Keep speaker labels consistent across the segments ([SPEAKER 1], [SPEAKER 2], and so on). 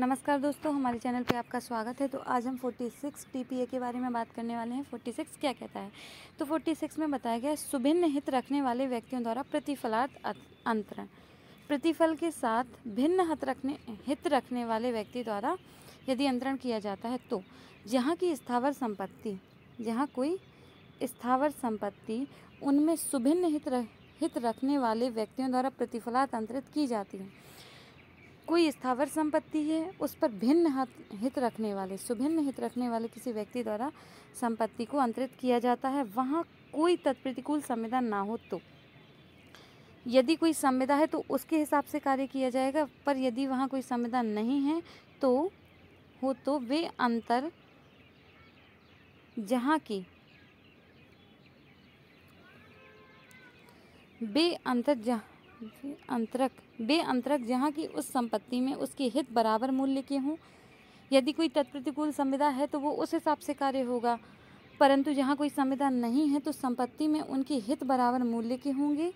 [SPEAKER 1] नमस्कार दोस्तों हमारे चैनल पे आपका स्वागत है तो आज हम 46 टीपीए के बारे में बात करने वाले हैं 46 क्या कहता है तो 46 में बताया गया है सुभिन्न हित रखने वाले व्यक्तियों द्वारा प्रतिफलात अंतरण प्रतिफल के साथ भिन्न हित रखने हित रखने वाले व्यक्ति द्वारा यदि अंतरण किया जाता है तो यहाँ की स्थावर संपत्ति यहाँ कोई स्थावर संपत्ति उनमें सुभिन्न हित रख, हित रखने वाले व्यक्तियों द्वारा प्रतिफलात अंतरित की जाती है कोई स्थावर संपत्ति है उस पर भिन्न हित रखने वाले सुभिन्न हित रखने वाले किसी व्यक्ति द्वारा संपत्ति को अंतरित किया जाता है वहाँ कोई तत्प्रतिकूल संविदा ना हो तो यदि कोई संविदा है तो उसके हिसाब से कार्य किया जाएगा पर यदि वहाँ कोई संविदा नहीं है तो हो तो वे अंतर जहाँ की वे अंतर जहाँ अंतरक बे अंतरक जहाँ की उस संपत्ति में उसके हित बराबर मूल्य के हों यदि कोई तत्प्रतिकूल संविदा है तो वो उस हिसाब से कार्य होगा परंतु जहाँ कोई संविदा नहीं है तो संपत्ति में उनके हित बराबर मूल्य के होंगे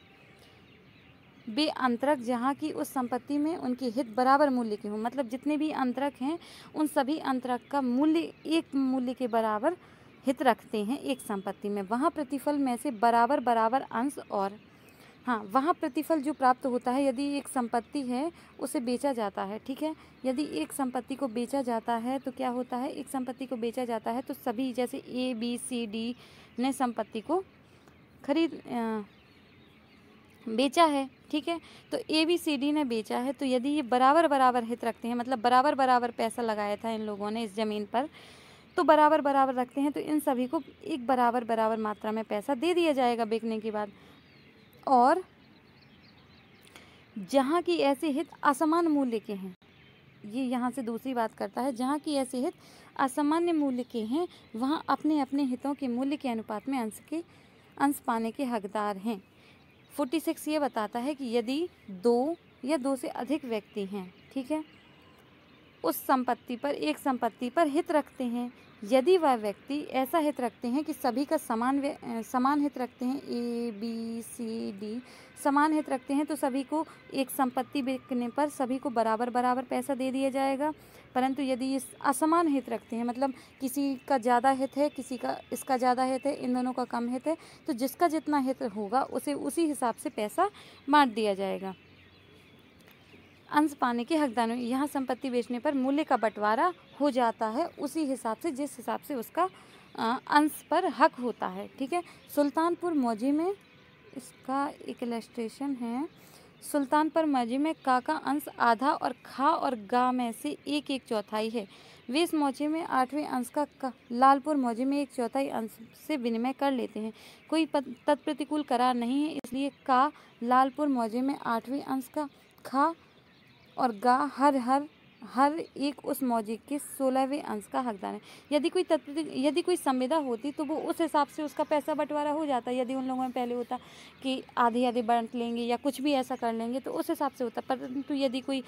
[SPEAKER 1] बे अंतरक जहाँ की उस संपत्ति में उनके हित बराबर मूल्य के हों मतलब जितने भी अंतरक हैं उन सभी अंतरक का मूल्य एक मूल्य के बराबर हित रखते हैं एक संपत्ति में वहाँ प्रतिफल में से बराबर बराबर अंश और हाँ वहाँ प्रतिफल जो प्राप्त होता है यदि एक संपत्ति है उसे बेचा जाता है ठीक है यदि एक संपत्ति को बेचा जाता है तो क्या होता है एक संपत्ति को बेचा जाता है तो सभी जैसे ए बी सी डी ने संपत्ति को खरीद बेचा है ठीक है तो ए बी सी डी ने बेचा है तो यदि ये बराबर बराबर हित रखते हैं मतलब बराबर बराबर पैसा लगाया था इन लोगों ने इस ज़मीन पर तो बराबर बराबर रखते हैं तो इन सभी को एक बराबर बराबर मात्रा में पैसा दे दिया जाएगा बेचने के बाद और जहाँ की ऐसे हित असमान मूल्य के हैं ये यहाँ से दूसरी बात करता है जहाँ की ऐसे हित असामान्य मूल्य के हैं वहाँ अपने अपने हितों के मूल्य के अनुपात में अंश के अंश पाने के हकदार हैं फोर्टी सिक्स ये बताता है कि यदि दो या दो से अधिक व्यक्ति हैं ठीक है उस संपत्ति पर एक संपत्ति पर हित रखते हैं यदि वह व्यक्ति ऐसा हित रखते हैं कि सभी का समान समान हित रखते हैं ए बी सी डी समान हित रखते हैं तो सभी को एक संपत्ति बिकने पर सभी को बराबर बराबर पैसा दे दिया जाएगा परंतु यदि ये असमान हित रखते हैं मतलब किसी का ज़्यादा हित है किसी का इसका ज़्यादा हित है इन दोनों का कम हित है तो जिसका जितना हित होगा उसे उसी हिसाब से पैसा बांट दिया जाएगा अंश पाने के हकदार यहाँ संपत्ति बेचने पर मूल्य का बंटवारा हो जाता है उसी हिसाब से जिस हिसाब से उसका अंश पर हक होता है ठीक है सुल्तानपुर मौजी में इसका एक इलेस्ट्रेशन है सुल्तानपुर मौजी में का का अंश आधा और खा और गा में से एक एक चौथाई है वे इस मौजे में आठवें अंश का, का लालपुर मौजे में एक चौथाई अंश से विनिमय कर लेते हैं कोई तत्प्रतिकूल करार नहीं है इसलिए का लालपुर मौजे में आठवें अंश का खा और गा हर हर हर एक उस मौजिक के सोलहवें अंश का हकदार है यदि कोई तत्व यदि कोई संविदा होती तो वो उस हिसाब से उसका पैसा बंटवारा हो जाता यदि उन लोगों में पहले होता कि आधे आधे बांट लेंगे या कुछ भी ऐसा कर लेंगे तो उस हिसाब से होता परंतु यदि कोई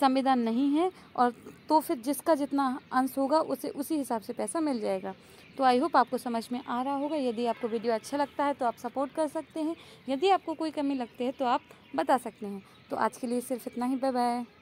[SPEAKER 1] संविदा नहीं है और तो फिर जिसका जितना अंश होगा उसे उसी हिसाब से पैसा मिल जाएगा तो आई होप आपको समझ में आ रहा होगा यदि आपको वीडियो अच्छा लगता है तो आप सपोर्ट कर सकते हैं यदि आपको कोई कमी लगती है तो आप बता सकते हैं तो आज के लिए सिर्फ इतना ही बाय बाय